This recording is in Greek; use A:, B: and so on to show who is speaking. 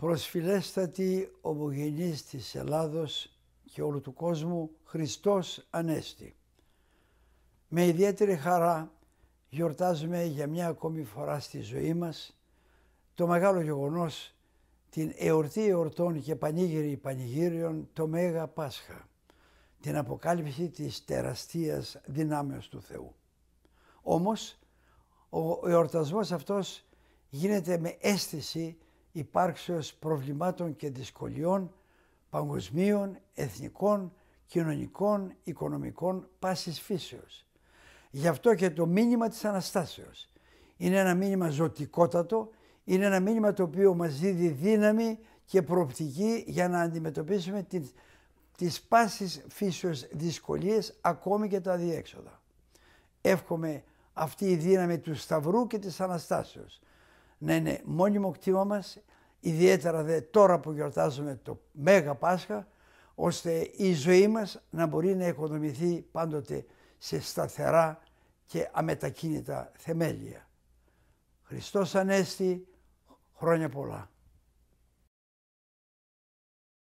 A: προσφυλέστατη ομογενής της Ελλάδος και όλου του κόσμου Χριστός Ανέστη. Με ιδιαίτερη χαρά γιορτάζουμε για μια ακόμη φορά στη ζωή μας το μεγάλο γεγονός την εορτή εορτών και πανήγυρη πανηγύριων το Μέγα Πάσχα, την αποκάλυψη της τεραστίας δυνάμεως του Θεού. Όμως ο εορτασμός αυτός γίνεται με αίσθηση υπάρξεως προβλημάτων και δυσκολιών παγκοσμίων, εθνικών, κοινωνικών, οικονομικών πάσης φύσεως. Γι' αυτό και το μήνυμα της Αναστάσεως είναι ένα μήνυμα ζωτικότατο, είναι ένα μήνυμα το οποίο μας δίδει δύναμη και προοπτική για να αντιμετωπίσουμε τις, τις πάσης φύσεως δυσκολίες, ακόμη και τα διέξοδα. Εύχομαι αυτή η δύναμη του Σταυρού και της Αναστάσεως να είναι ναι, μόνιμο κτήμα μας, ιδιαίτερα δε τώρα που γιορτάζουμε το Μέγα Πάσχα, ώστε η ζωή μας να μπορεί να οικοδομηθεί πάντοτε σε σταθερά και αμετακίνητα θεμέλια. Χριστός Ανέστη, χρόνια πολλά.